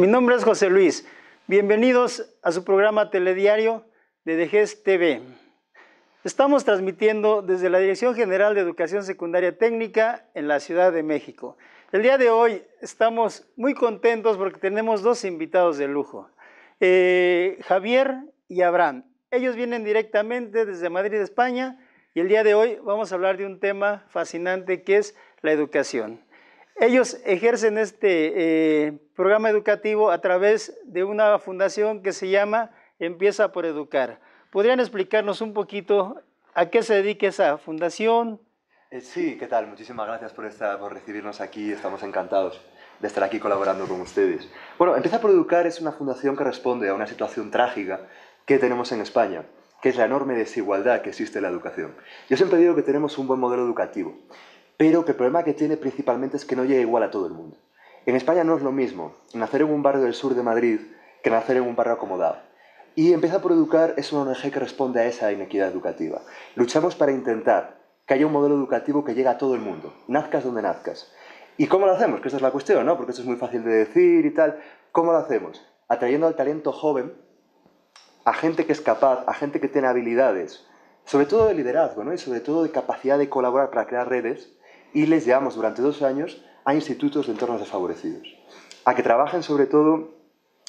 Mi nombre es José Luis. Bienvenidos a su programa telediario de DGES TV. Estamos transmitiendo desde la Dirección General de Educación Secundaria Técnica en la Ciudad de México. El día de hoy estamos muy contentos porque tenemos dos invitados de lujo, eh, Javier y Abraham. Ellos vienen directamente desde Madrid, España, y el día de hoy vamos a hablar de un tema fascinante que es la educación. Ellos ejercen este eh, programa educativo a través de una fundación que se llama Empieza por Educar. ¿Podrían explicarnos un poquito a qué se dedica esa fundación? Eh, sí, ¿qué tal? Muchísimas gracias por, por recibirnos aquí. Estamos encantados de estar aquí colaborando con ustedes. Bueno, Empieza por Educar es una fundación que responde a una situación trágica que tenemos en España, que es la enorme desigualdad que existe en la educación. Yo siempre digo que tenemos un buen modelo educativo, pero que el problema que tiene principalmente es que no llega igual a todo el mundo. En España no es lo mismo nacer en un barrio del sur de Madrid que nacer en un barrio acomodado. Y Empieza por Educar es una ONG que responde a esa inequidad educativa. Luchamos para intentar que haya un modelo educativo que llegue a todo el mundo, nazcas donde nazcas. ¿Y cómo lo hacemos? Que esa es la cuestión, ¿no? Porque eso es muy fácil de decir y tal. ¿Cómo lo hacemos? Atrayendo al talento joven, a gente que es capaz, a gente que tiene habilidades, sobre todo de liderazgo, ¿no? Y sobre todo de capacidad de colaborar para crear redes, y les llevamos durante dos años a institutos de entornos desfavorecidos, a que trabajen sobre todo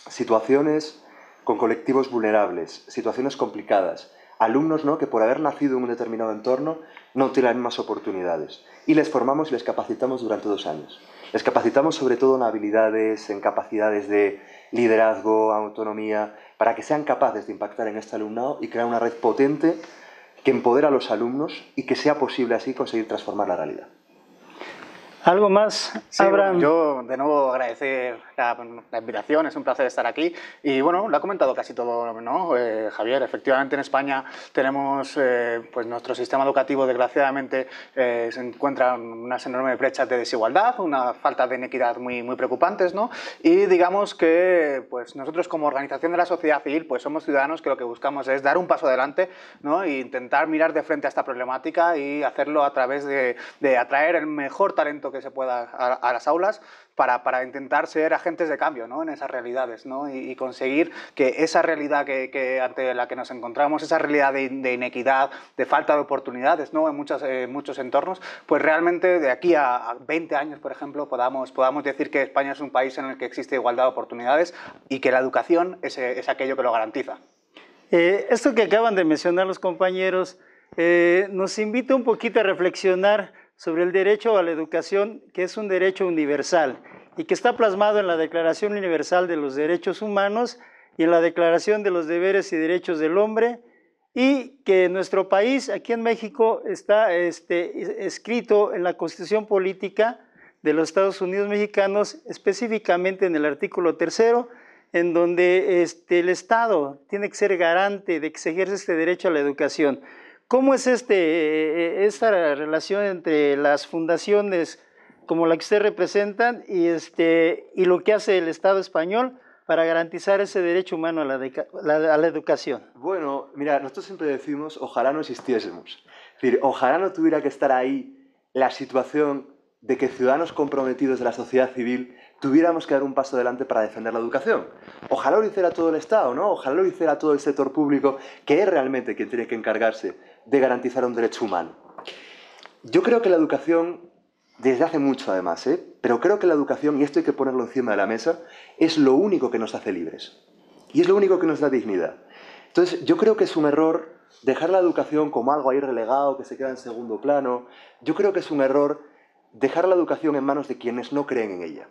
situaciones con colectivos vulnerables, situaciones complicadas, alumnos ¿no? que por haber nacido en un determinado entorno no tienen más oportunidades. Y les formamos y les capacitamos durante dos años. Les capacitamos sobre todo en habilidades, en capacidades de liderazgo, autonomía, para que sean capaces de impactar en este alumnado y crear una red potente que empodera a los alumnos y que sea posible así conseguir transformar la realidad. ¿Algo más, Abraham? yo de nuevo agradecer la, invitación, es un placer estar aquí. Y bueno, lo ha comentado casi todo, ¿no? Eh, Javier, efectivamente en España tenemos, eh, pues nuestro sistema educativo desgraciadamente eh, se en unas enormes brechas de desigualdad, una falta de inequidad muy, muy preocupantes, ¿no? Y digamos que pues nosotros como organización de la sociedad civil, pues somos ciudadanos que lo que buscamos es dar un paso adelante, ¿no? E intentar mirar de frente a esta problemática y hacerlo a través de atraer el mejor talento que se pueda a, las aulas para, para, intentar ser agentes de cambio ¿no? en esas realidades ¿no? y, conseguir que esa realidad que, que, ante la que nos encontramos, esa realidad de, inequidad, de falta de oportunidades ¿no? en muchas, eh, muchos entornos, pues realmente de aquí a, 20 años, por ejemplo, podamos, podamos decir que España es un país en el que existe igualdad de oportunidades y que la educación es, eh, es aquello que lo garantiza. Eh, esto que acaban de mencionar los compañeros nos invita un poquito a reflexionar sobre el derecho a la educación, que es un derecho universal y que está plasmado en la Declaración Universal de los Derechos Humanos y en la Declaración de los Deberes y Derechos del Hombre, y que en nuestro país, aquí en México, está este, escrito en la Constitución Política de los Estados Unidos Mexicanos, específicamente en el artículo tercero, en donde este, el Estado tiene que ser garante de que se ejerce este derecho a la educación. ¿Cómo es este, eh, esta relación entre las fundaciones como la que usted representa y, este, y lo que hace el Estado español para garantizar ese derecho humano a la, a la educación? Bueno, mira, nosotros siempre decimos, ojalá no existiésemos. decir, ojalá no tuviera que estar ahí la situación de que ciudadanos comprometidos de la sociedad civil tuviéramos que dar un paso adelante para defender la educación. Ojalá lo hiciera todo el Estado, ¿no? Ojalá lo hiciera todo el sector público, que es realmente quien tiene que encargarse de garantizar un derecho humano. Yo creo que la educación, desde hace mucho además, ¿eh? pero creo que la educación, y esto hay que ponerlo encima de la mesa, es lo único que nos hace libres. Y es lo único que nos da dignidad. Entonces, yo creo que es un error dejar la educación como algo ahí relegado, que se queda en segundo plano. Yo creo que es un error dejar la educación en manos de quienes no creen en ella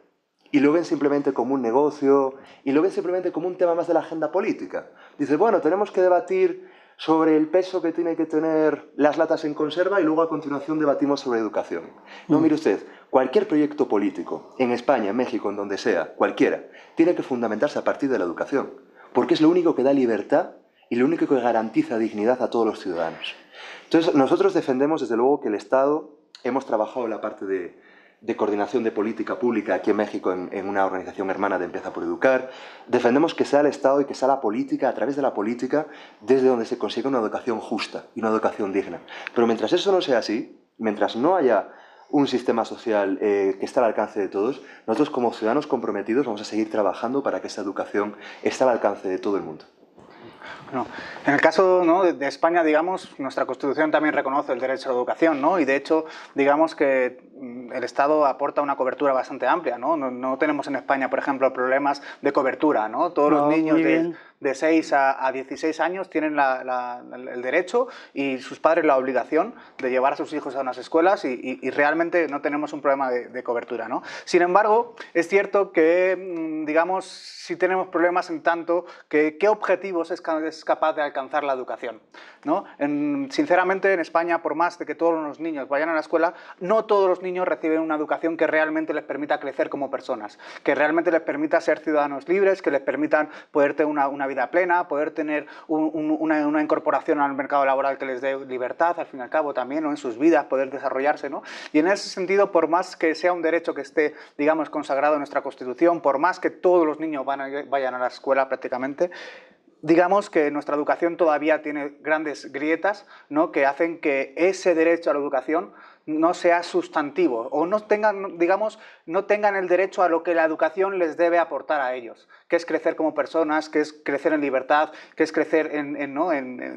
y lo ven simplemente como un negocio, y lo ven simplemente como un tema más de la agenda política. Dice, bueno, tenemos que debatir sobre el peso que tiene que tener las latas en conserva y luego a continuación debatimos sobre educación. No, mm. mire usted, cualquier proyecto político, en España, en México, en donde sea, cualquiera, tiene que fundamentarse a partir de la educación, porque es lo único que da libertad y lo único que garantiza dignidad a todos los ciudadanos. Entonces, nosotros defendemos, desde luego, que el Estado, hemos trabajado en la parte de, de coordinación de política pública aquí en México en, una organización hermana de Empieza por Educar. Defendemos que sea el Estado y que sea la política, a través de la política, desde donde se consiga una educación justa y una educación digna. Pero mientras eso no sea así, mientras no haya un sistema social eh, que esté al alcance de todos, nosotros como ciudadanos comprometidos vamos a seguir trabajando para que esa educación esté al alcance de todo el mundo. Bueno, en el caso de, España, digamos, nuestra Constitución también reconoce el derecho a la educación, ¿no? Y de hecho, digamos que mm, el Estado aporta una cobertura bastante amplia, ¿no? No, tenemos en España, por ejemplo, problemas de cobertura, ¿no? Todos los niños de 6 a, 16 años tienen el derecho y sus padres la obligación de llevar a sus hijos a unas escuelas y, realmente no tenemos un problema de, cobertura. ¿no? Sin embargo, es cierto que, mm, digamos, si tenemos problemas en tanto que qué objetivos es, capaz de alcanzar la educación. ¿no? sinceramente, en España, por más de que todos los niños vayan a la escuela, no todos los niños reciben una educación que realmente les permita crecer como personas, que realmente les permita ser ciudadanos libres, que les permitan poder tener una, una vida plena, poder tener una, incorporación al mercado laboral que les dé libertad, al fin y al cabo también, o en sus vidas, poder desarrollarse. ¿no? Y en ese sentido, por más que sea un derecho que esté, digamos, consagrado en nuestra Constitución, por más que todos los niños vayan a la escuela prácticamente, digamos que nuestra educación todavía tiene grandes grietas ¿no? que hacen que ese derecho a la educación no sea sustantivo o no tengan, digamos, no tengan el derecho a lo que la educación les debe aportar a ellos, que es crecer como personas, que es crecer en libertad, que es crecer en, ¿no?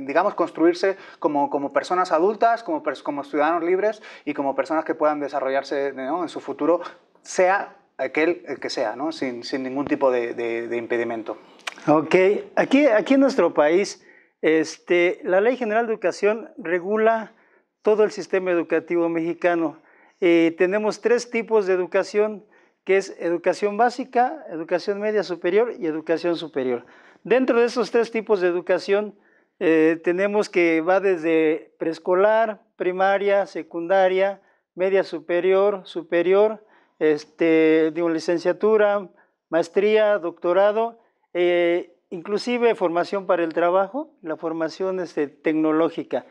digamos, construirse como, personas adultas, como, como ciudadanos libres y como personas que puedan desarrollarse en su futuro, sea aquel que sea, sin, ningún tipo de, impedimento. Ok, aquí, aquí en nuestro país, este, la Ley General de Educación regula todo el sistema educativo mexicano. Eh, tenemos tres tipos de educación, que es educación básica, educación media superior y educación superior. Dentro de esos tres tipos de educación eh, tenemos que va desde preescolar, primaria, secundaria, media superior, superior, este, digo, licenciatura, maestría, doctorado, eh, inclusive formación para el trabajo, la formación este, tecnológica.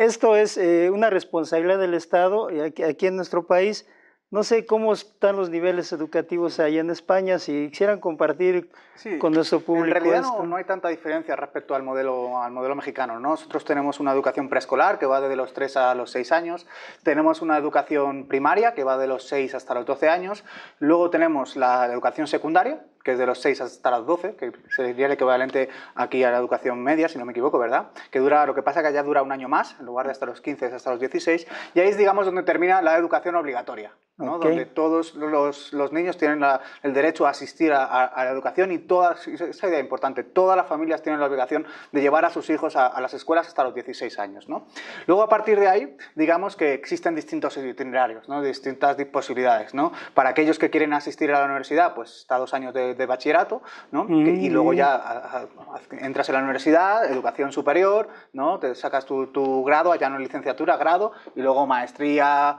Esto es eh, una responsabilidad del Estado y eh, aquí, en nuestro país. No sé cómo están los niveles educativos ahí en España, si quisieran compartir con nuestro público. En realidad No, hay tanta diferencia respecto al modelo, al modelo mexicano. Nosotros tenemos una educación preescolar que va de los 3 a los 6 años, tenemos una educación primaria que va de los 6 hasta los 12 años, luego tenemos la educación secundaria, que es de los 6 hasta las 12, que sería el equivalente aquí a la educación media, si no me equivoco, ¿verdad? Que dura, lo que pasa que ya dura un año más, en lugar de hasta los 15, hasta los 16, y ahí es, digamos, donde termina la educación obligatoria, ¿no? Donde todos los, los niños tienen el derecho a asistir a, la educación y toda, esa idea importante, todas las familias tienen la obligación de llevar a sus hijos a, a las escuelas hasta los 16 años, ¿no? Luego, a partir de ahí, digamos que existen distintos itinerarios, ¿no? Distintas posibilidades, ¿no? Para aquellos que quieren asistir a la universidad, pues está dos años de de, bachillerato, ¿no? y mm. luego ya entras en la universidad, educación superior, ¿no? Te sacas tu, tu grado, allá no licenciatura, grado, y luego maestría,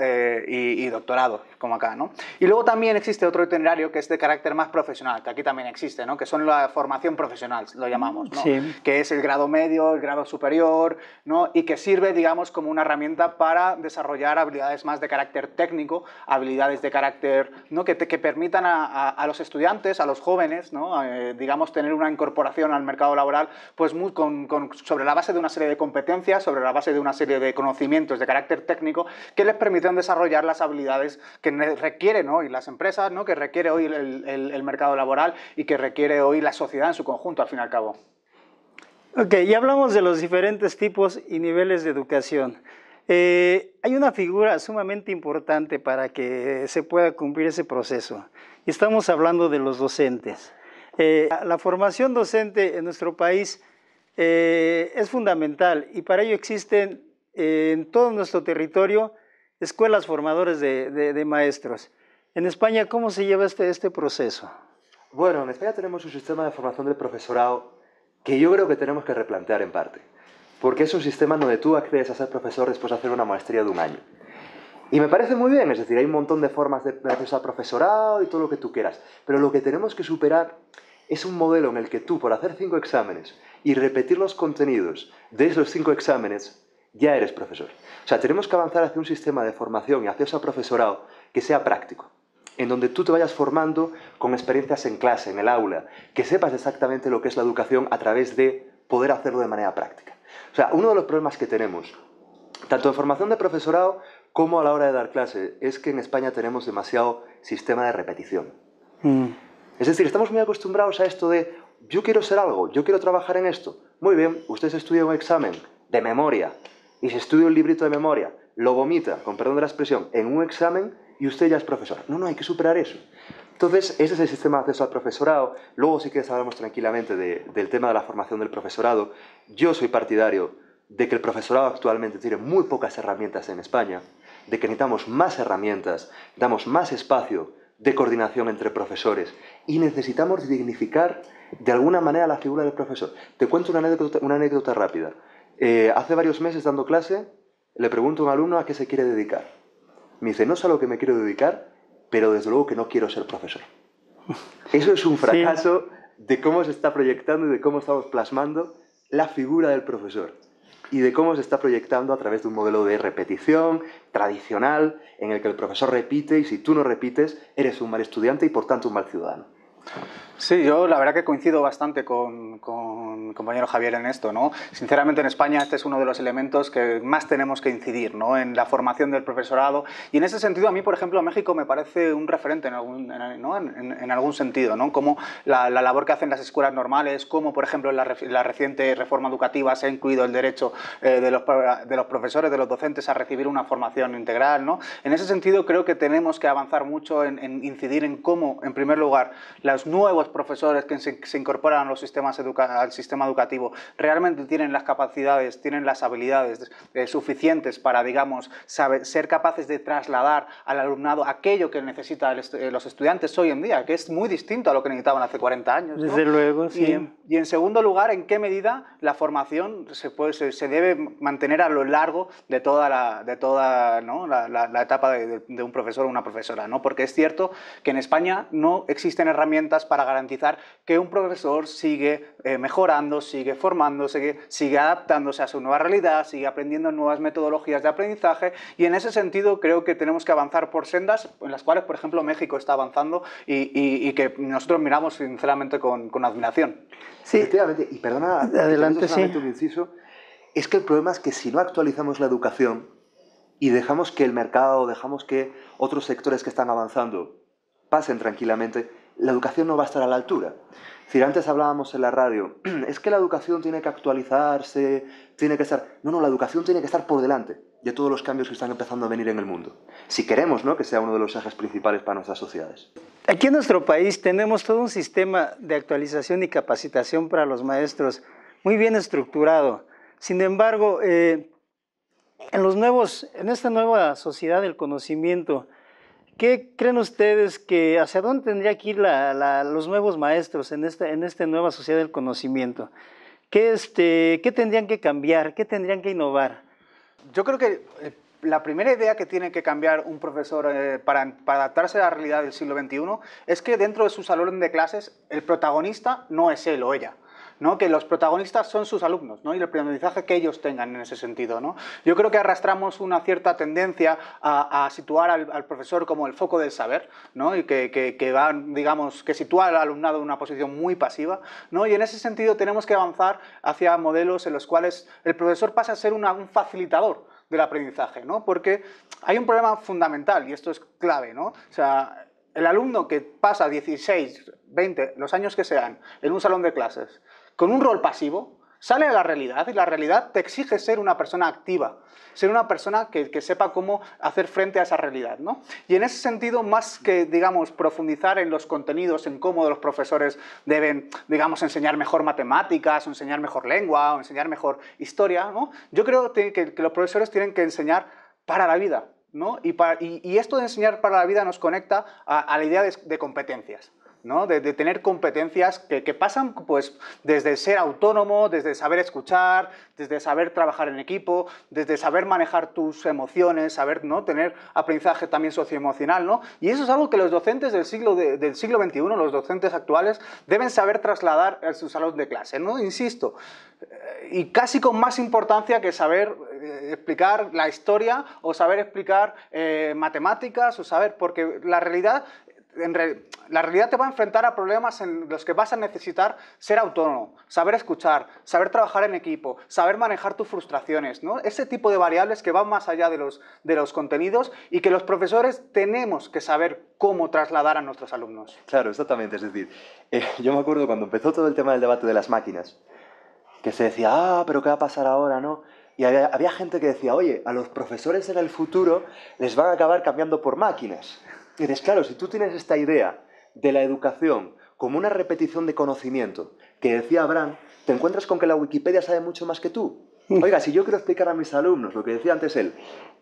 eh, y, doctorado, como acá, ¿no? Y luego también existe otro itinerario que es de carácter más profesional, que aquí también existe, ¿no? Que son la formación profesional, lo llamamos, ¿no? Que es el grado medio, el grado superior, ¿no? Y que sirve, digamos, como una herramienta para desarrollar habilidades más de carácter técnico, habilidades de carácter, Que, te, permitan a, los estudiantes, a los jóvenes, ¿no? Eh, digamos, tener una incorporación al mercado laboral, pues sobre la base de una serie de competencias, sobre la base de una serie de conocimientos de carácter técnico, que les permiten desarrollar las habilidades que requieren hoy las empresas, ¿no? que requiere hoy el, mercado laboral y que requiere hoy la sociedad en su conjunto, al fin y al cabo. Ok, y hablamos de los diferentes tipos y niveles de educación. Eh, hay una figura sumamente importante para que se pueda cumplir ese proceso. Y estamos hablando de los docentes. Eh, la formación docente en nuestro país eh, es fundamental y para ello existen en todo nuestro territorio escuelas formadores de, maestros. En España, ¿cómo se lleva este, este, proceso? Bueno, en España tenemos un sistema de formación del profesorado que yo creo que tenemos que replantear en parte, porque es un sistema donde tú accedes a ser profesor después de hacer una maestría de un año. Y me parece muy bien, es decir, hay un montón de formas de acceso al profesorado y todo lo que tú quieras, pero lo que tenemos que superar es un modelo en el que tú, por hacer cinco exámenes y repetir los contenidos de esos cinco exámenes, ya eres profesor. O sea, tenemos que avanzar hacia un sistema de formación y hacia ese profesorado que sea práctico, en donde tú te vayas formando con experiencias en clase, en el aula, que sepas exactamente lo que es la educación a través de poder hacerlo de manera práctica. O sea, uno de los problemas que tenemos, tanto en formación de profesorado como a la hora de dar clase, es que en España tenemos demasiado sistema de repetición. Mm. Es decir, estamos muy acostumbrados a esto de yo quiero ser algo, yo quiero trabajar en esto. Muy bien, usted estudia un examen de memoria, y se estudia un librito de memoria, lo vomita, con perdón de la expresión, en un examen y usted ya es profesor. No, no, hay que superar eso. Entonces, ese es el sistema de acceso al profesorado. Luego sí que hablamos tranquilamente de, del tema de la formación del profesorado. Yo soy partidario de que el profesorado actualmente tiene muy pocas herramientas en España, de que necesitamos más herramientas, damos más espacio de coordinación entre profesores y necesitamos dignificar de alguna manera la figura del profesor. Te cuento una anécdota rápida. Eh, hace varios meses dando clase, le pregunto a un alumno a qué se quiere dedicar. Me dice, no sé a lo que me quiero dedicar, pero desde luego que no quiero ser profesor. Eso es un fracaso de cómo se está proyectando y de cómo estamos plasmando la figura del profesor y de cómo se está proyectando a través de un modelo de repetición tradicional en el que el profesor repite y si tú no repites eres un mal estudiante y por tanto un mal ciudadano. Sí, yo la verdad que coincido bastante con, con, compañero Javier en esto. ¿no? Sinceramente en España este es uno de los elementos que más tenemos que incidir ¿no? en la formación del profesorado y en ese sentido a mí, por ejemplo, México me parece un referente en algún, sentido, ¿no? como la, labor que hacen las escuelas normales, como por ejemplo en la, reciente reforma educativa se ha incluido el derecho eh, de, los, profesores, de los docentes a recibir una formación integral. ¿no? En ese sentido creo que tenemos que avanzar mucho en, en incidir en cómo, en primer lugar, las nuevos profesores que se, incorporan los sistemas educa al sistema educativo realmente tienen las capacidades, tienen las habilidades eh, suficientes para, digamos, saber, ser capaces de trasladar al alumnado aquello que necesitan eh, los estudiantes hoy en día, que es muy distinto a lo que necesitaban hace 40 años. Desde luego, sí. Y, en segundo lugar, ¿en qué medida la formación se, puede, se, debe mantener a lo largo de toda la, de toda, la, etapa de, un profesor o una profesora? ¿no? Porque es cierto que en España no existen herramientas para garantizar garantizar que un profesor sigue eh, mejorando, sigue formándose, sigue, adaptándose a su nueva realidad, sigue aprendiendo nuevas metodologías de aprendizaje y en ese sentido creo que tenemos que avanzar por sendas en las cuales, por ejemplo, México está avanzando y, que nosotros miramos sinceramente con, admiración. Sí, efectivamente, y perdona, adelante, sí. un inciso, es que el problema es que si no actualizamos la educación y dejamos que el mercado, dejamos que otros sectores que están avanzando pasen tranquilamente, la educación no va a estar a la altura. antes hablábamos en la radio, es que la educación tiene que actualizarse, tiene que estar... No, no, la educación tiene que estar por delante de todos los cambios que están empezando a venir en el mundo, si queremos ¿no? que sea uno de los ejes principales para nuestras sociedades. Aquí en nuestro país tenemos todo un sistema de actualización y capacitación para los maestros muy bien estructurado. Sin embargo, eh, en, los nuevos, en esta nueva sociedad del conocimiento, ¿Qué creen ustedes que hacia dónde tendría que ir los nuevos maestros en esta, en nueva sociedad del conocimiento? ¿Qué, este, ¿Qué tendrían que cambiar? ¿Qué tendrían que innovar? Yo creo que eh, la primera idea que tiene que cambiar un profesor eh, para, para, adaptarse a la realidad del siglo XXI es que dentro de su salón de clases el protagonista no es él o ella, que los protagonistas son sus alumnos y el aprendizaje que ellos tengan en ese sentido. Yo creo que arrastramos una cierta tendencia a, situar al, profesor como el foco del saber y que, va, digamos, que sitúa al alumnado en una posición muy pasiva y en ese sentido tenemos que avanzar hacia modelos en los cuales el profesor pasa a ser un facilitador del aprendizaje, Porque hay un problema fundamental y esto es clave, sea, el alumno que pasa 16, 20, los años que sean, en un salón de clases con un rol pasivo, sale a la realidad y la realidad te exige ser una persona activa, ser una persona que, sepa cómo hacer frente a esa realidad. ¿no? Y en ese sentido, más que digamos, profundizar en los contenidos, en cómo los profesores deben digamos, enseñar mejor matemáticas, o enseñar mejor lengua, o enseñar mejor historia, yo creo que, los profesores tienen que enseñar para la vida, Y, esto de enseñar para la vida nos conecta a, la idea de competencias. ¿no? de, tener competencias que, pasan pues, desde ser autónomo, desde saber escuchar, desde saber trabajar en equipo, desde saber manejar tus emociones, saber ¿no? tener aprendizaje también socioemocional. ¿no? Y eso es algo que los docentes del siglo, del siglo XXI, los docentes actuales, deben saber trasladar a su salón de clase. ¿no? Insisto, eh, y casi con más importancia que saber eh, explicar la historia o saber explicar eh, matemáticas o saber, porque la realidad la realidad te va a enfrentar a problemas en los que vas a necesitar ser autónomo, saber escuchar, saber trabajar en equipo, saber manejar tus frustraciones, ¿no? Ese tipo de variables que van más allá de los, contenidos y que los profesores tenemos que saber cómo trasladar a nuestros alumnos. Claro, exactamente. Es decir, eh, yo me acuerdo cuando empezó todo el tema del debate de las máquinas, que se decía, ah, pero ¿qué va a pasar ahora, no? Y había, había gente que decía, oye, a los profesores en el futuro les van a acabar cambiando por máquinas. Y dices, claro, si tú tienes esta idea de la educación como una repetición de conocimiento que decía Abraham, te encuentras con que la Wikipedia sabe mucho más que tú. Mm. Oiga, si yo quiero explicar a mis alumnos lo que decía antes él,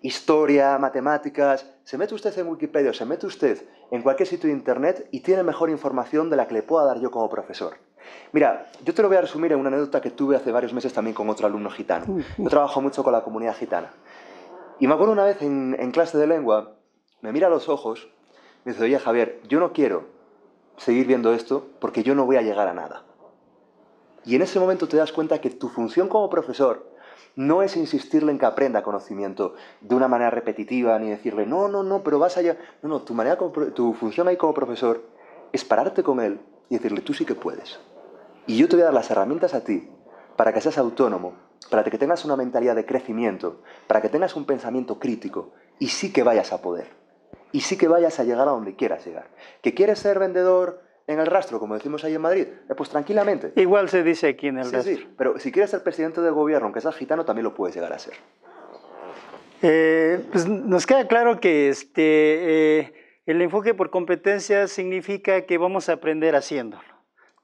historia, matemáticas, se mete usted en Wikipedia, o se mete usted en cualquier sitio de Internet y tiene mejor información de la que le pueda dar yo como profesor. Mira, yo te lo voy a resumir en una anécdota que tuve hace varios meses también con otro alumno gitano. Yo trabajo mucho con la comunidad gitana. Y me acuerdo una vez en, en clase de lengua, me mira a los ojos me dice, oye Javier, yo no quiero seguir viendo esto porque yo no voy a llegar a nada. Y en ese momento te das cuenta que tu función como profesor no es insistirle en que aprenda conocimiento de una manera repetitiva, ni decirle, no, no, no, pero vas allá. No, no, tu, tu función ahí como profesor es pararte con él y decirle, tú sí que puedes. Y yo te voy a dar las herramientas a ti para que seas autónomo, para que tengas una mentalidad de crecimiento, para que tengas un pensamiento crítico y sí que vayas a poder y sí que vayas a llegar a donde quieras llegar. ¿Que quieres ser vendedor en el rastro, como decimos ahí en Madrid? Eh, pues tranquilamente. Igual se dice aquí en el rastro. pero si quieres ser presidente del gobierno, aunque seas gitano, también lo puedes llegar a ser. Eh, pues nos queda claro que este, eh, el enfoque por competencia significa que vamos a aprender haciéndolo,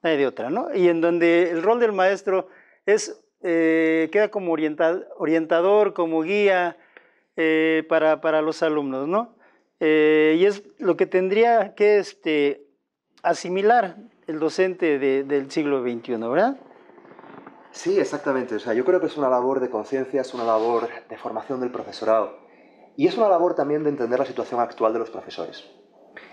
no hay de otra, ¿no? Y en donde el rol del maestro es, queda como orientador, como guía para, para, los alumnos, ¿no? Eh, y es lo que tendría que este, asimilar el docente del siglo XXI, ¿verdad? Sí, exactamente. O sea, yo creo que es una labor de conciencia, es una labor de formación del profesorado. Y es una labor también de entender la situación actual de los profesores.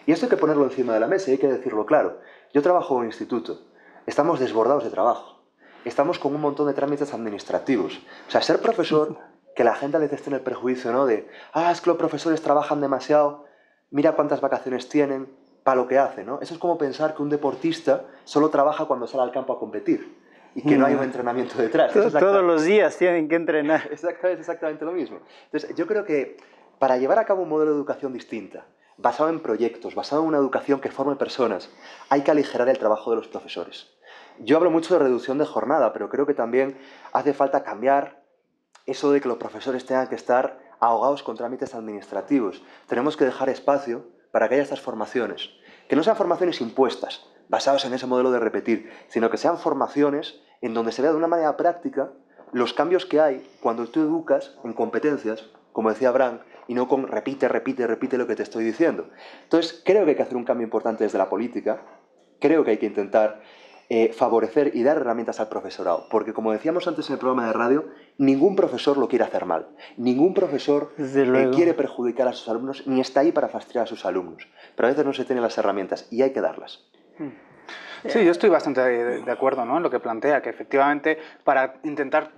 Y esto hay que ponerlo encima de la mesa y hay que decirlo claro. Yo trabajo en un instituto. Estamos desbordados de trabajo. Estamos con un montón de trámites administrativos. O sea, ser profesor que la gente le en el prejuicio, ¿no? De, ah, es que los profesores trabajan demasiado, mira cuántas vacaciones tienen, para lo que hace, ¿no? Eso es como pensar que un deportista solo trabaja cuando sale al campo a competir y que no hay un mm. entrenamiento detrás. todos los días tienen que entrenar. Exactamente, exactamente lo mismo. Entonces, yo creo que para llevar a cabo un modelo de educación distinta, basado en proyectos, basado en una educación que forme personas, hay que aligerar el trabajo de los profesores. Yo hablo mucho de reducción de jornada, pero creo que también hace falta cambiar eso de que los profesores tengan que estar ahogados con trámites administrativos. Tenemos que dejar espacio para que haya estas formaciones. Que no sean formaciones impuestas, basadas en ese modelo de repetir, sino que sean formaciones en donde se vea de una manera práctica los cambios que hay cuando tú educas en competencias, como decía Brank, y no con repite, repite, repite lo que te estoy diciendo. Entonces, creo que hay que hacer un cambio importante desde la política, creo que hay que intentar eh, favorecer y dar herramientas al profesorado. Porque como decíamos antes en el programa de radio, ningún profesor lo quiere hacer mal. Ningún profesor eh, quiere perjudicar a sus alumnos ni está ahí para fastidiar a sus alumnos. Pero a veces no se tienen las herramientas y hay que darlas. Sí, yo estoy bastante de, de acuerdo ¿no? en lo que plantea, que efectivamente para intentar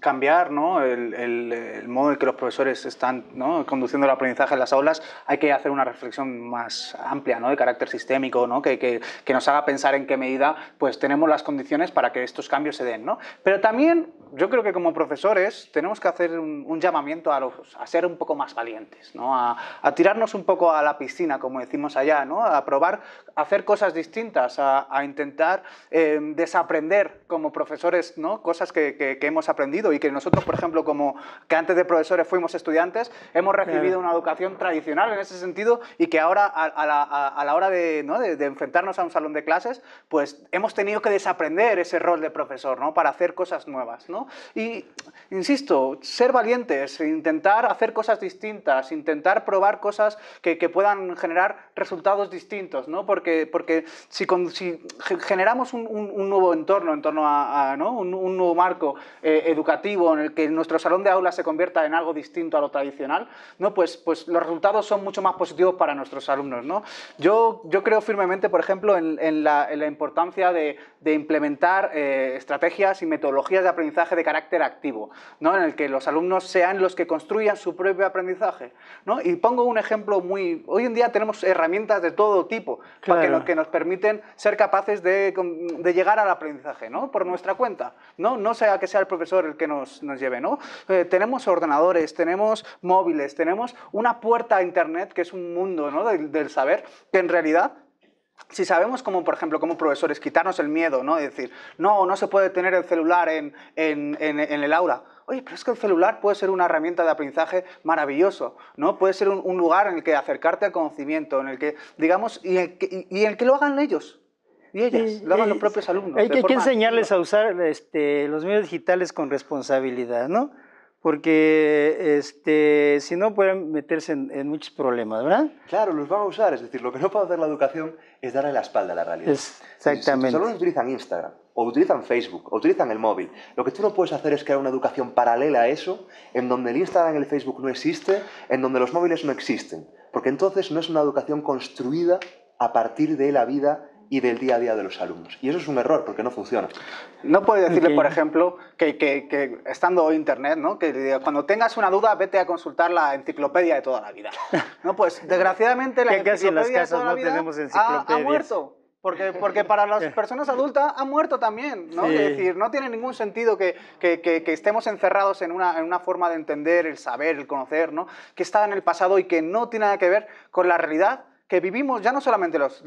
cambiar el, modo en que los profesores están conduciendo el aprendizaje en las aulas, hay que hacer una reflexión más amplia, ¿no? de carácter sistémico, que, nos haga pensar en qué medida pues, tenemos las condiciones para que estos cambios se den. Pero también yo creo que como profesores tenemos que hacer un, llamamiento a, los, a, ser un poco más valientes, a, tirarnos un poco a la piscina, como decimos allá, a probar, a hacer cosas distintas, a, intentar eh, desaprender como profesores ¿no? cosas que hemos aprendido y que nosotros, por ejemplo, como que antes de profesores fuimos estudiantes, hemos recibido una educación tradicional en ese sentido y que ahora a, la, hora de, ¿no? de, enfrentarnos a un salón de clases, pues hemos tenido que desaprender ese rol de profesor ¿no? para hacer cosas nuevas. ¿no? Y, insisto, ser valientes, intentar hacer cosas distintas, intentar probar cosas que, puedan generar resultados distintos, ¿no? porque, porque si, si generamos un, un, nuevo entorno, en torno a, ¿no? un, nuevo marco eh, educativo, educativo, en el que nuestro salón de aula se convierta en algo distinto a lo tradicional, ¿no? pues, pues los resultados son mucho más positivos para nuestros alumnos. ¿no? Yo, yo creo firmemente, por ejemplo, en, la, importancia de, implementar eh, estrategias y metodologías de aprendizaje de carácter activo, ¿no? en el que los alumnos sean los que construyan su propio aprendizaje. ¿no? Y pongo un ejemplo muy... Hoy en día tenemos herramientas de todo tipo para que, que, nos permiten ser capaces de, de llegar al aprendizaje ¿no? por nuestra cuenta. No, no sea que sea el profesor el que nos, nos lleve, ¿no? Eh, tenemos ordenadores, tenemos móviles, tenemos una puerta a Internet, que es un mundo ¿no? del, saber, que en realidad si sabemos como, por ejemplo, como profesores, quitarnos el miedo, ¿no? De decir, no, no se puede tener el celular en, en, el aula. Oye, pero es que el celular puede ser una herramienta de aprendizaje maravilloso, ¿no? Puede ser un, lugar en el que acercarte al conocimiento, en el que, digamos, y, en el que lo hagan ellos, y ellas, lo los propios alumnos. Hay que, enseñarles a usar este, los medios digitales con responsabilidad, ¿no? Porque este, si no pueden meterse en, muchos problemas, ¿verdad? Claro, los van a usar. Es decir, lo que no puede hacer la educación es darle la espalda a la realidad. Exactamente. Si los alumnos utilizan Instagram, o utilizan Facebook, o utilizan el móvil. Lo que tú no puedes hacer es crear una educación paralela a eso, en donde el Instagram y el Facebook no existe, en donde los móviles no existen. Porque entonces no es una educación construida a partir de la vida y del día a día de los alumnos. Y eso es un error porque no funciona. No puede decirle, por ejemplo, que, estando hoy Internet, ¿no? que cuando tengas una duda vete a consultar la enciclopedia de toda la vida. No, pues desgraciadamente la enciclopedia de toda la vida ha, muerto. Porque, porque, para las personas adultas ha muerto también, ¿no? Es decir, no tiene ningún sentido que, estemos encerrados en una, forma de entender, el saber, el conocer, ¿no? Que está en el pasado y que no tiene nada que ver con la realidad que vivimos ya no solamente las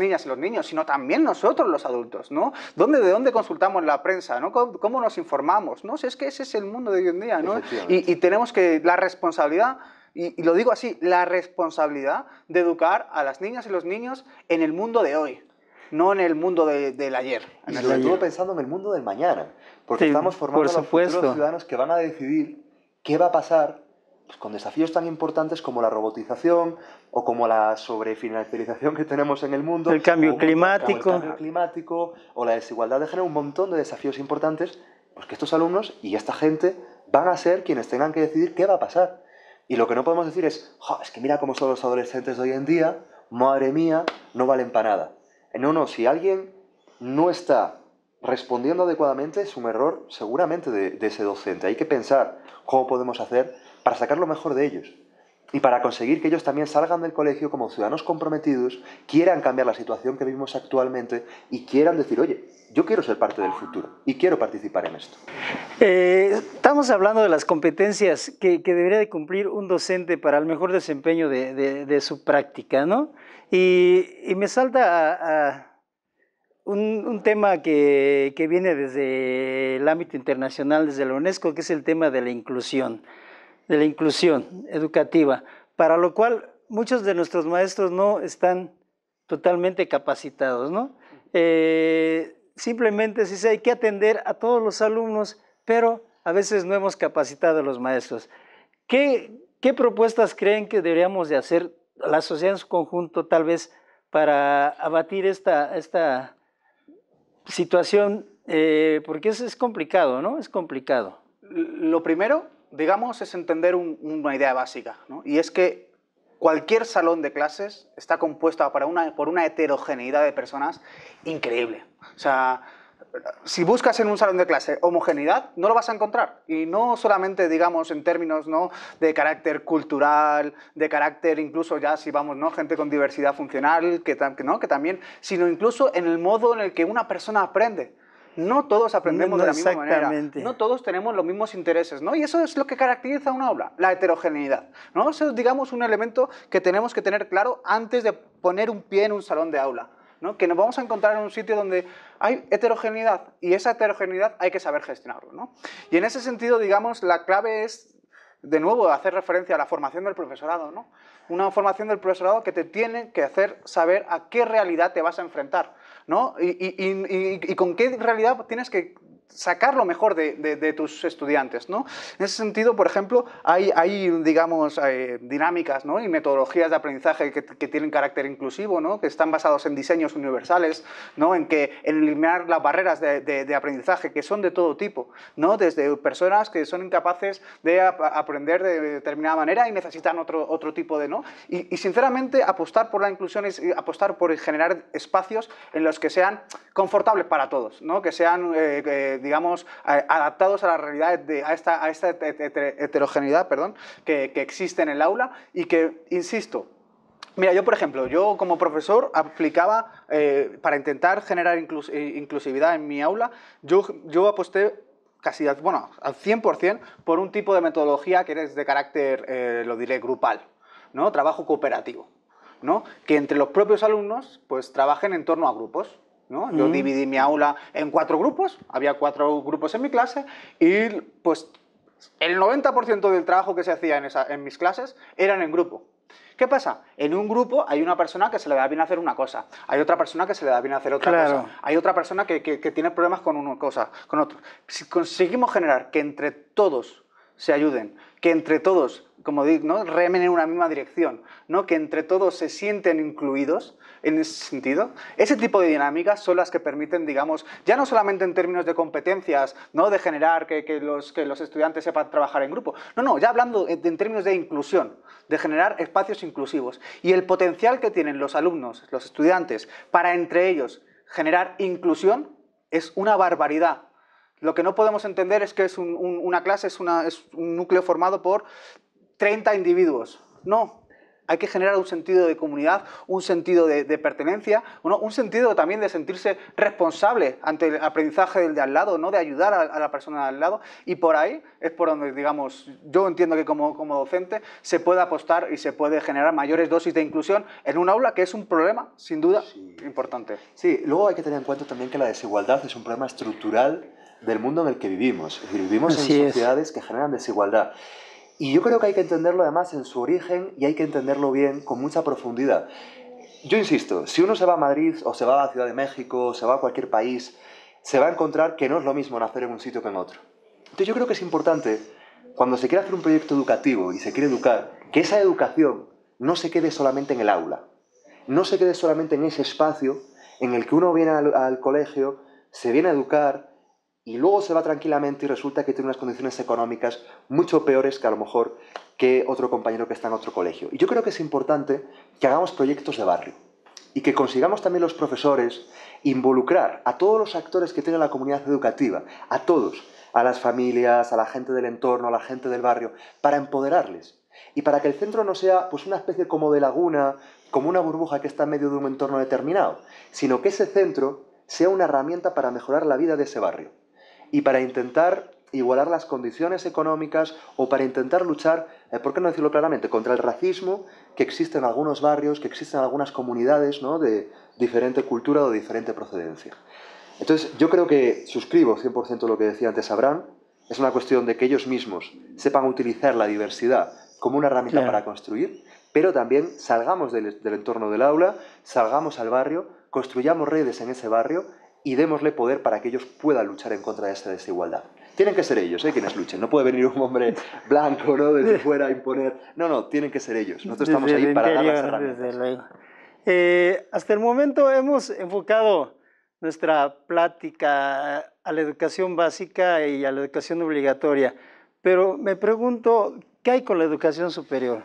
niñas y los niños, sino también nosotros los adultos, ¿no? ¿De dónde consultamos la prensa? ¿Cómo, nos informamos? ¿no? es que ese es el mundo de hoy en día, ¿no? Y, tenemos que la responsabilidad... Y, lo digo así, la responsabilidad de educar a las niñas y los niños en el mundo de hoy, no en el mundo del ayer. pensando en el mundo del mañana, porque estamos formando a los futuros ciudadanos que van a decidir qué va a pasar pues, con desafíos tan importantes como la robotización o como la sobrefinancialización que tenemos en el mundo. El cambio, climático. O climático. O la desigualdad de género, un montón de desafíos importantes, pues que estos alumnos y esta gente van a ser quienes tengan que decidir qué va a pasar. Y lo que no podemos decir es, es que mira cómo son los adolescentes de hoy en día, madre mía, no valen para nada. No, no, si alguien no está respondiendo adecuadamente es un error seguramente de, de, ese docente. Hay que pensar cómo podemos hacer para sacar lo mejor de ellos y para conseguir que ellos también salgan del colegio como ciudadanos comprometidos, quieran cambiar la situación que vivimos actualmente y quieran decir, oye, yo quiero ser parte del futuro y quiero participar en esto. Eh, estamos hablando de las competencias que, que, debería de cumplir un docente para el mejor desempeño de, de, su práctica, ¿no? Y, me salta a, un, un, tema que, que, viene desde el ámbito internacional, desde la UNESCO, que es el tema de la inclusión de la inclusión educativa, para lo cual muchos de nuestros maestros no están totalmente capacitados, ¿no? Eh, simplemente sí hay que atender a todos los alumnos, pero a veces no hemos capacitado a los maestros. ¿Qué, propuestas creen que deberíamos de hacer la sociedad en su conjunto, tal vez, para abatir esta, esta situación? Eh, porque eso es complicado, ¿no? Es complicado. Lo primero digamos, es entender una idea básica, ¿no? y es que cualquier salón de clases está compuesto por una heterogeneidad de personas increíble. O sea, si buscas en un salón de clase homogeneidad, no lo vas a encontrar. Y no solamente, digamos, en términos ¿no? de carácter cultural, de carácter incluso ya, si vamos, ¿no? gente con diversidad funcional, que, que también, sino incluso en el modo en el que una persona aprende no todos aprendemos de la misma manera, no todos tenemos los mismos intereses, ¿no? Y eso es lo que caracteriza una aula, la heterogeneidad, ¿no? es, digamos, un elemento que tenemos que tener claro antes de poner un pie en un salón de aula, ¿no? Que nos vamos a encontrar en un sitio donde hay heterogeneidad y esa heterogeneidad hay que saber gestionarlo, ¿no? Y en ese sentido, digamos, la clave es de nuevo hacer referencia a la formación del profesorado, ¿no? Una formación del profesorado que te tiene que hacer saber a qué realidad te vas a enfrentar. ¿no? Y, y con qué realidad tienes que sacar lo mejor de, tus estudiantes. ¿no? En ese sentido, por ejemplo, hay, hay digamos, eh, dinámicas ¿no? y metodologías de aprendizaje que, tienen carácter inclusivo, ¿no? que están basados en diseños universales, ¿no? en que eliminar las barreras de, aprendizaje, que son de todo tipo, ¿no? desde personas que son incapaces de aprender de determinada manera y necesitan otro, otro tipo de... ¿no? Y, sinceramente, apostar por la inclusión es apostar por generar espacios en los que sean confortables para todos, ¿no? que sean... Eh, eh, digamos, adaptados a la realidad, de, a esta, heterogeneidad perdón, que, que existe en el aula y que, insisto, Mira, yo por ejemplo, yo como profesor aplicaba, eh, para intentar generar eh, inclusividad en mi aula, yo, yo aposté casi, bueno, al 100% por un tipo de metodología que es de carácter, eh, lo diré, grupal, ¿no? Trabajo cooperativo, ¿no? Que entre los propios alumnos, pues trabajen en torno a grupos, yo dividí mi aula en cuatro grupos, había cuatro grupos en mi clase y pues el 90% del trabajo que se hacía en, en mis clases eran en grupo. ¿Qué pasa? En un grupo hay una persona que se le da bien hacer una cosa, hay otra persona que se le da bien hacer otra cosa, hay otra persona que, que, que, tiene problemas con una cosa, con otra. Si conseguimos generar que entre todos se ayuden, que entre todos, como digo, remen en una misma dirección, ¿no? que entre todos se sienten incluidos en ese sentido. Ese tipo de dinámicas son las que permiten, digamos, ya no solamente en términos de competencias, ¿no? de generar que, los, estudiantes sepan trabajar en grupo, no, no, ya hablando en términos de inclusión, de generar espacios inclusivos y el potencial que tienen los alumnos, los estudiantes, para entre ellos generar inclusión es una barbaridad lo que no podemos entender es que es una clase, es, un núcleo formado por 30 individuos. No, hay que generar un sentido de comunidad, un sentido de, pertenencia, un sentido también de sentirse responsable ante el aprendizaje del de al lado, ¿no? de ayudar a, la persona de al lado. Y por ahí es por donde, digamos, yo entiendo que como, como docente se puede apostar y se puede generar mayores dosis de inclusión en un aula, que es un problema, sin duda, importante. Sí, luego hay que tener en cuenta también que la desigualdad es un problema estructural del mundo en el que vivimos. vivimos en sociedades que generan desigualdad. Y yo creo que hay que entenderlo además en su origen y hay que entenderlo bien, con mucha profundidad. Yo insisto, si uno se va a Madrid o se va a Ciudad de México o se va a cualquier país, se va a encontrar que no es lo mismo nacer en un sitio que en otro. Entonces yo creo que es importante, cuando se quiere hacer un proyecto educativo y se quiere educar, que esa educación no se quede solamente en el aula, no se quede solamente en ese espacio en el que uno viene al colegio, se viene a educar, y luego se va tranquilamente y resulta que tiene unas condiciones económicas mucho peores que a lo mejor que otro compañero que está en otro colegio. Y yo creo que es importante que hagamos proyectos de barrio y que consigamos también los profesores involucrar a todos los actores que tiene la comunidad educativa, a todos, a las familias, a la gente del entorno, a la gente del barrio, para empoderarles y para que el centro no sea pues una especie como de laguna, como una burbuja que está en medio de un entorno determinado, sino que ese centro sea una herramienta para mejorar la vida de ese barrio y para intentar igualar las condiciones económicas o para intentar luchar, eh, ¿por qué no decirlo claramente?, contra el racismo que existe en algunos barrios, que existe en algunas comunidades ¿no? de diferente cultura o de diferente procedencia. Entonces, yo creo que suscribo 100% lo que decía antes Abraham, es una cuestión de que ellos mismos sepan utilizar la diversidad como una herramienta para construir, pero también salgamos del entorno del aula, salgamos al barrio, construyamos redes en ese barrio y démosle poder para que ellos puedan luchar en contra de esta desigualdad. Tienen que ser ellos ¿eh? quienes luchen, no puede venir un hombre blanco ¿no? desde fuera a imponer. No, no, tienen que ser ellos. Nosotros estamos ahí para dar las herramientas. Desde Eh, hasta el momento hemos enfocado nuestra plática a la educación básica y a la educación obligatoria, pero me pregunto, ¿qué hay con la educación superior?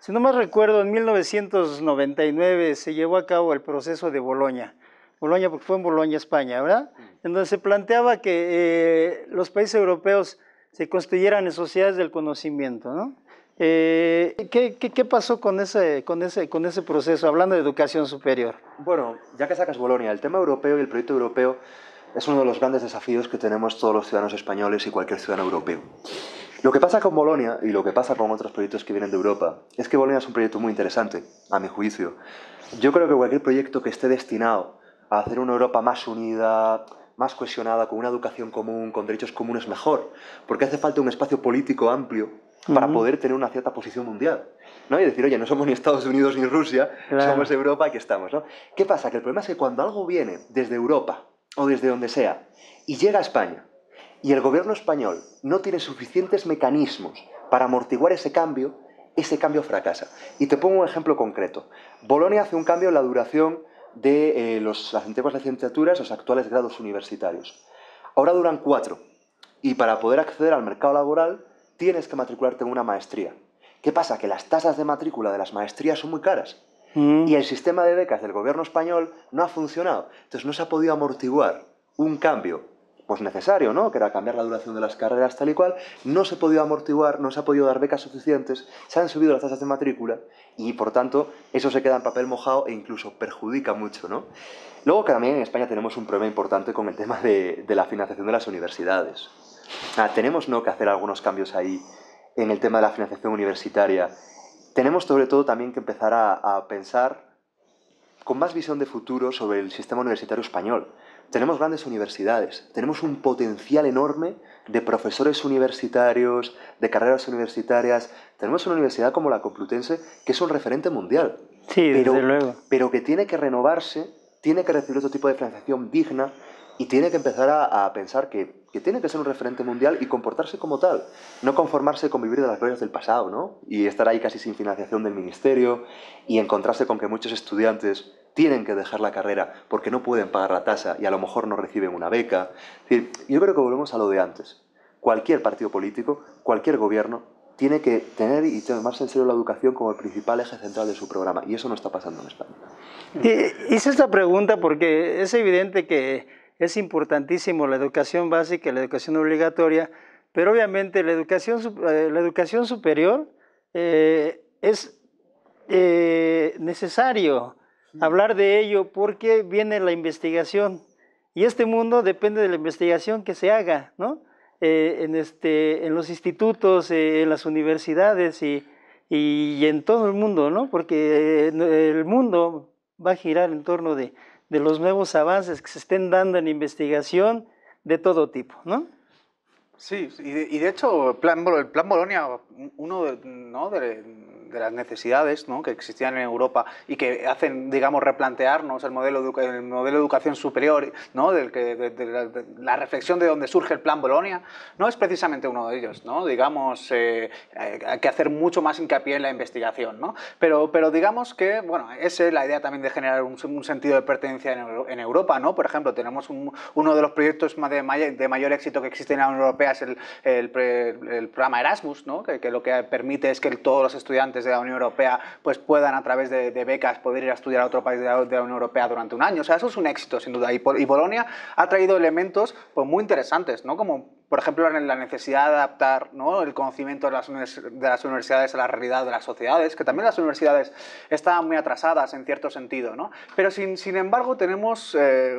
Si no más recuerdo, en 1999 se llevó a cabo el proceso de Boloña Bolonia, porque fue en Bolonia, España, ¿verdad? Mm. En donde se planteaba que eh, los países europeos se construyeran en sociedades del conocimiento, ¿no? Eh, ¿qué, qué, pasó con ese, con, ese, con ese proceso, hablando de educación superior? Bueno, ya que sacas Bolonia, el tema europeo y el proyecto europeo es uno de los grandes desafíos que tenemos todos los ciudadanos españoles y cualquier ciudadano europeo. Lo que pasa con Bolonia y lo que pasa con otros proyectos que vienen de Europa es que Bolonia es un proyecto muy interesante, a mi juicio. Yo creo que cualquier proyecto que esté destinado a hacer una Europa más unida, más cohesionada, con una educación común, con derechos comunes mejor, porque hace falta un espacio político amplio para poder tener una cierta posición mundial. ¿no? Y decir, oye, no somos ni Estados Unidos ni Rusia, somos Europa, aquí estamos. ¿no? ¿Qué pasa? Que el problema es que cuando algo viene desde Europa o desde donde sea y llega a España y el gobierno español no tiene suficientes mecanismos para amortiguar ese cambio, ese cambio fracasa. Y te pongo un ejemplo concreto. Bolonia hace un cambio en la duración de eh, las antiguas licenciaturas, los actuales grados universitarios. Ahora duran cuatro y para poder acceder al mercado laboral tienes que matricularte en una maestría. ¿Qué pasa? Que las tasas de matrícula de las maestrías son muy caras mm. y el sistema de becas del gobierno español no ha funcionado. Entonces no se ha podido amortiguar un cambio pues necesario, ¿no? que era cambiar la duración de las carreras tal y cual, no se ha podido amortiguar, no se ha podido dar becas suficientes, se han subido las tasas de matrícula y por tanto eso se queda en papel mojado e incluso perjudica mucho. ¿no? Luego que también en España tenemos un problema importante con el tema de, la financiación de las universidades. Ah, tenemos ¿no? que hacer algunos cambios ahí en el tema de la financiación universitaria. Tenemos sobre todo también que empezar a pensar con más visión de futuro sobre el sistema universitario español. Tenemos grandes universidades, tenemos un potencial enorme de profesores universitarios, de carreras universitarias. Tenemos una universidad como la Complutense, que es un referente mundial. Sí, pero, desde luego. Pero que tiene que renovarse, tiene que recibir otro tipo de financiación digna y tiene que empezar a, pensar que, tiene que ser un referente mundial y comportarse como tal. No conformarse con vivir de las glorias del pasado, ¿no? Y estar ahí casi sin financiación del ministerio y encontrarse con que muchos estudiantes tienen que dejar la carrera porque no pueden pagar la tasa y a lo mejor no reciben una beca. yo creo que volvemos a lo de antes. Cualquier partido político, cualquier gobierno, tiene que tener y tomarse en serio la educación como el principal eje central de su programa. Y eso no está pasando en España. hice esta pregunta porque es evidente que es importantísimo la educación básica la educación obligatoria, pero obviamente la educación, eh, la educación superior eh, es eh, necesario hablar de ello porque viene la investigación y este mundo depende de la investigación que se haga, ¿no? Eh, en, este, en los institutos, eh, en las universidades y, y, en todo el mundo, ¿no? Porque eh, el mundo va a girar en torno de, de los nuevos avances que se estén dando en investigación de todo tipo, ¿no? Sí, y de, hecho el plan, el plan Bolonia, uno de, las necesidades que existían en Europa y que hacen, digamos, replantearnos el modelo de, modelo educación superior, ¿no? Del que, la, reflexión de donde surge el plan Bolonia, no es precisamente uno de ellos. ¿no? Digamos, eh, eh, hay que hacer mucho más hincapié en la investigación. ¿no? Pero, pero digamos que, bueno, esa es la idea también de generar un, sentido de pertenencia en, Europa. ¿no? Por ejemplo, tenemos uno de los proyectos más de mayor éxito que existe en la Unión Europea es el, programa Erasmus, que, lo que permite es que todos los estudiantes de la Unión Europea pues, puedan a través de, becas poder ir a estudiar a otro país de la, Unión Europea durante un año. O sea, eso es un éxito, sin duda. Y, y Bolonia ha traído elementos pues, muy interesantes, ¿no? como por ejemplo, en la necesidad de adaptar el conocimiento de las, universidades a la realidad de las sociedades, que también las universidades están muy atrasadas en cierto sentido, ¿no? pero sin, sin embargo tenemos, eh,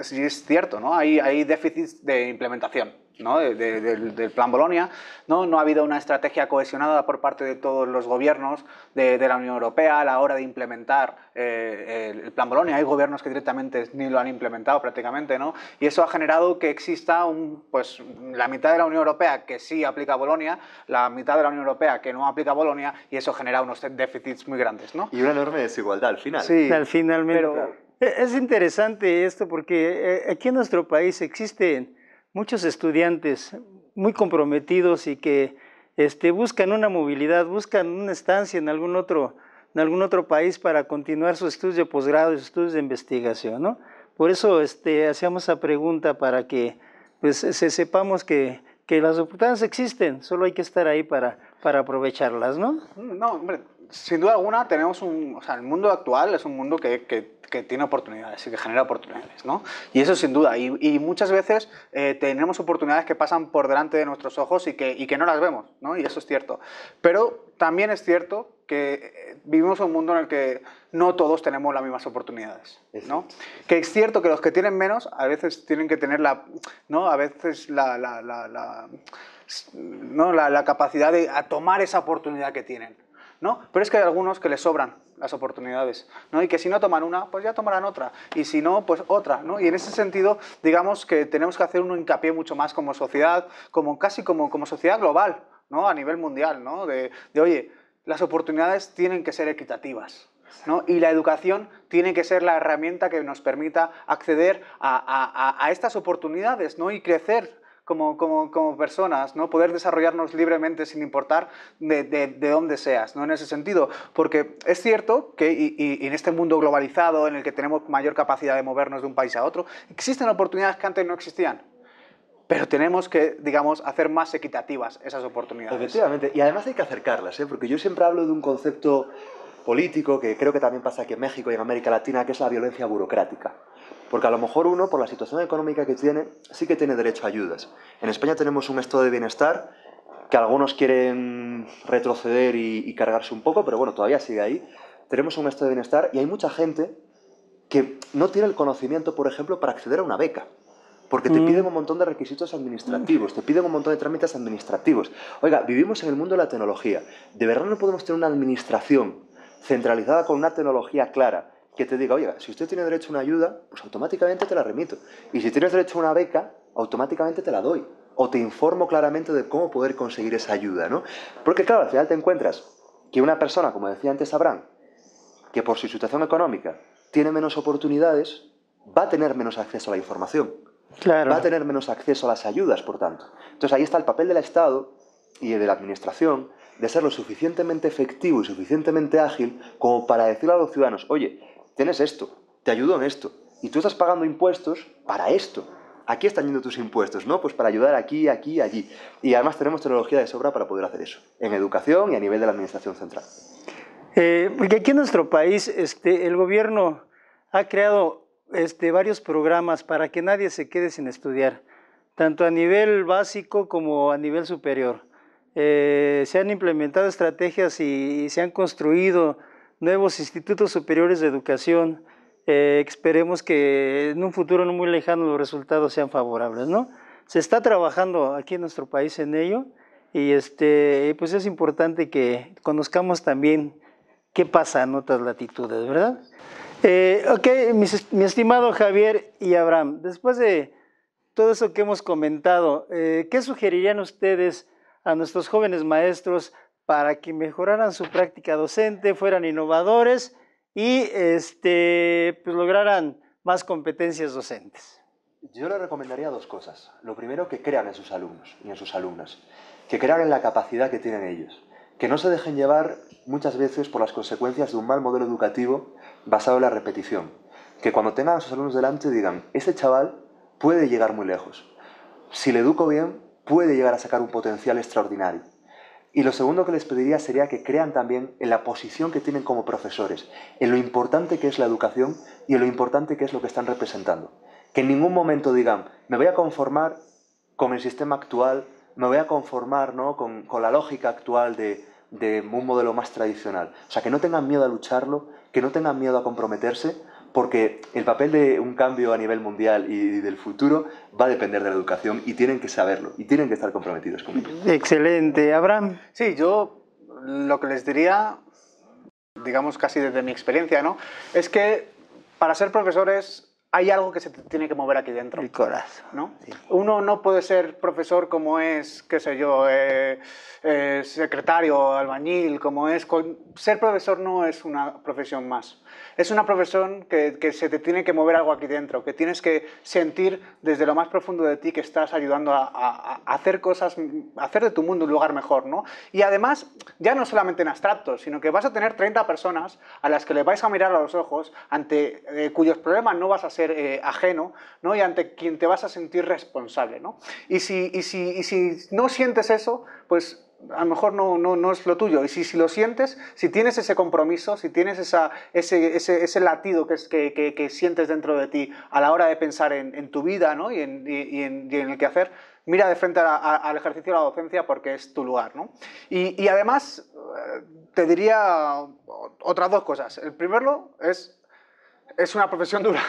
es cierto, ¿no? hay, hay déficits de implementación. ¿no? del, plan Bolonia. ¿no? no ha habido una estrategia cohesionada por parte de todos los gobiernos de, de la Unión Europea a la hora de implementar eh, el Plan Bolonia. Hay gobiernos que directamente ni lo han implementado prácticamente, ¿no? Y eso ha generado que exista un, pues, la mitad de la Unión Europea que sí aplica Bolonia, la mitad de la Unión Europea que no aplica Bolonia, y eso genera unos déficits muy grandes, ¿no? Y una enorme desigualdad al final. Sí, al final, Pero... E, es interesante esto porque eh, aquí en nuestro país existen muchos estudiantes muy comprometidos y que este, buscan una movilidad, buscan una estancia en algún otro en algún otro país para continuar sus estudios de posgrado y sus estudios de investigación, ¿no? Por eso este, hacíamos esa pregunta para que pues, se sepamos que, que las oportunidades existen, solo hay que estar ahí para, para aprovecharlas, ¿no? No, hombre, sin duda alguna tenemos un, o sea, el mundo actual es un mundo que, tiene oportunidades y que genera oportunidades, ¿no? Y eso sin duda, y, muchas veces eh, tenemos oportunidades que pasan por delante de nuestros ojos y que, no las vemos, ¿no? Y eso es cierto. Pero también es cierto que eh, vivimos un mundo en el que no todos tenemos las mismas oportunidades, ¿no? Que es cierto que los que tienen menos a veces tienen que tener la, ¿no? A veces la, capacidad de tomar esa oportunidad que tienen, pero es que hay algunos que les sobran las oportunidades, Y que si no toman una, pues ya tomarán otra, y si no, pues otra, Y en ese sentido, digamos que tenemos que hacer un hincapié mucho más como sociedad, como casi como, como sociedad global, ¿no? A nivel mundial, De, oye, las oportunidades tienen que ser equitativas, Y la educación tiene que ser la herramienta que nos permita acceder a, estas oportunidades ¿no? y crecer como, como, como personas, ¿no? Poder desarrollarnos libremente sin importar de, de, de, dónde seas, ¿no? En ese sentido, porque es cierto que y, en este mundo globalizado en el que tenemos mayor capacidad de movernos de un país a otro, existen oportunidades que antes no existían pero tenemos que, digamos, hacer más equitativas esas oportunidades. Efectivamente, y además hay que acercarlas, ¿eh? porque yo siempre hablo de un concepto político que creo que también pasa aquí en México y en América Latina, que es la violencia burocrática. Porque a lo mejor uno, por la situación económica que tiene, sí que tiene derecho a ayudas. En España tenemos un estado de bienestar que algunos quieren retroceder y, cargarse un poco, pero bueno, todavía sigue ahí. Tenemos un estado de bienestar y hay mucha gente que no tiene el conocimiento, por ejemplo, para acceder a una beca. Porque te mm. piden un montón de requisitos administrativos, te piden un montón de trámites administrativos. Oiga, vivimos en el mundo de la tecnología. ¿De verdad no podemos tener una administración centralizada con una tecnología clara que te diga, oiga, si usted tiene derecho a una ayuda, pues automáticamente te la remito. Y si tienes derecho a una beca, automáticamente te la doy. O te informo claramente de cómo poder conseguir esa ayuda, ¿no? Porque claro, al final te encuentras que una persona, como decía antes Abraham, que por su situación económica tiene menos oportunidades, va a tener menos acceso a la información. Claro. Va a tener menos acceso a las ayudas, por tanto. Entonces ahí está el papel del Estado y de la Administración de ser lo suficientemente efectivo y suficientemente ágil como para decirle a los ciudadanos, oye, tienes esto, te ayudo en esto, y tú estás pagando impuestos para esto. Aquí están yendo tus impuestos, ¿no? Pues para ayudar aquí, aquí, allí. Y además tenemos tecnología de sobra para poder hacer eso, en educación y a nivel de la Administración Central. Eh, porque aquí en nuestro país este, el gobierno ha creado este, varios programas para que nadie se quede sin estudiar, tanto a nivel básico como a nivel superior. Eh, se han implementado estrategias y se han construido nuevos institutos superiores de educación. Eh, esperemos que en un futuro no muy lejano los resultados sean favorables, ¿no? Se está trabajando aquí en nuestro país en ello y este, pues es importante que conozcamos también qué pasa en otras latitudes, ¿verdad? Eh, ok, mi estimado Javier y Abraham, después de todo eso que hemos comentado, eh, ¿qué sugerirían ustedes a nuestros jóvenes maestros para que mejoraran su práctica docente, fueran innovadores y este, pues, lograran más competencias docentes. Yo le recomendaría dos cosas. Lo primero, que crean en sus alumnos y en sus alumnas, que crean en la capacidad que tienen ellos, que no se dejen llevar muchas veces por las consecuencias de un mal modelo educativo basado en la repetición, que cuando tengan a sus alumnos delante digan, este chaval puede llegar muy lejos, si le educo bien, puede llegar a sacar un potencial extraordinario. Y lo segundo que les pediría sería que crean también en la posición que tienen como profesores, en lo importante que es la educación y en lo importante que es lo que están representando. Que en ningún momento digan, me voy a conformar con el sistema actual, me voy a conformar con, la lógica actual de, de un modelo más tradicional. O sea, que no tengan miedo a lucharlo, que no tengan miedo a comprometerse, porque el papel de un cambio a nivel mundial y del futuro va a depender de la educación y tienen que saberlo y tienen que estar comprometidos con ello. Excelente, Abraham. Sí, yo lo que les diría, digamos casi desde mi experiencia, ¿no? Es que para ser profesores hay algo que se tiene que mover aquí dentro. El corazón. ¿no? Uno no puede ser profesor como es, qué sé yo, eh, eh, secretario, albañil, como es... Ser profesor no es una profesión más. Es una profesión que, se te tiene que mover algo aquí dentro, que tienes que sentir desde lo más profundo de ti que estás ayudando a, hacer cosas, hacer de tu mundo un lugar mejor, ¿no? Y además, ya no solamente en abstracto, sino que vas a tener 30 personas a las que le vais a mirar a los ojos, ante eh, cuyos problemas no vas a ser eh, ajeno, ¿no? Y ante quien te vas a sentir responsable, ¿no? Y si, y si no sientes eso, pues a lo mejor no, no, no es lo tuyo. Y si, si, lo sientes, si tienes ese compromiso, si tienes esa, ese, ese, ese, latido que, es, que, que, que, sientes dentro de ti a la hora de pensar en, en tu vida ¿no? y, en, y, en, el que hacer, mira de frente al ejercicio de la docencia porque es tu lugar. ¿no? Y, y además, eh, te diría otras dos cosas. El primero es, es una profesión dura.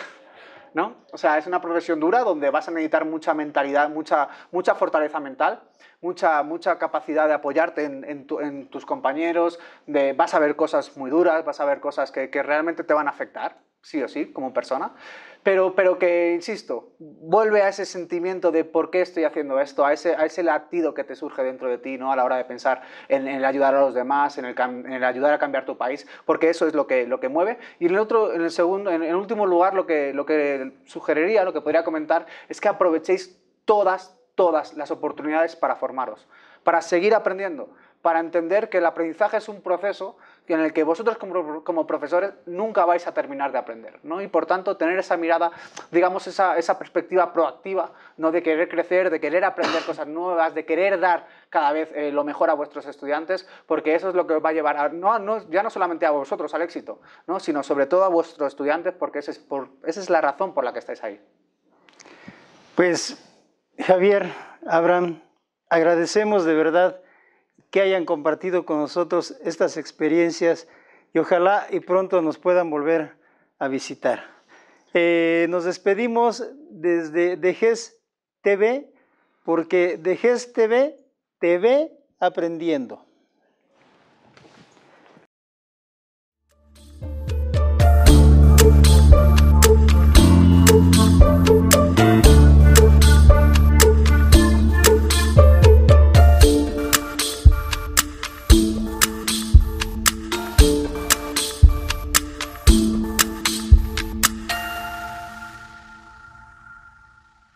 O sea, es una profesión dura donde vas a necesitar mucha mentalidad, mucha, fortaleza mental, mucha, capacidad de apoyarte en, tus compañeros, vas a ver cosas muy duras, vas a ver cosas que realmente te van a afectar, sí o sí, como persona. Pero, pero que, insisto, vuelve a ese sentimiento de por qué estoy haciendo esto, a ese, a latido que te surge dentro de ti ¿no? a la hora de pensar en, ayudar a los demás, en ayudar a cambiar tu país, porque eso es lo que, lo que mueve. Y en otro, en el segundo, en, último lugar, lo que, lo que sugeriría, lo que podría comentar, es que aprovechéis todas, todas las oportunidades para formaros, para seguir aprendiendo, para entender que el aprendizaje es un proceso en el que vosotros como, profesores nunca vais a terminar de aprender, ¿no? Y por tanto, tener esa mirada, digamos, esa, perspectiva proactiva, ¿no? De querer crecer, de querer aprender cosas nuevas, de querer dar cada vez eh, lo mejor a vuestros estudiantes, porque eso es lo que os va a llevar, ya no solamente a vosotros al éxito, ¿no? Sino sobre todo a vuestros estudiantes, porque es esa es la razón por la que estáis ahí. Pues, Javier, Abraham, agradecemos de verdad que hayan compartido con nosotros estas experiencias y ojalá y pronto nos puedan volver a visitar. Eh, nos despedimos desde Dejes TV porque Dejes TV TV aprendiendo.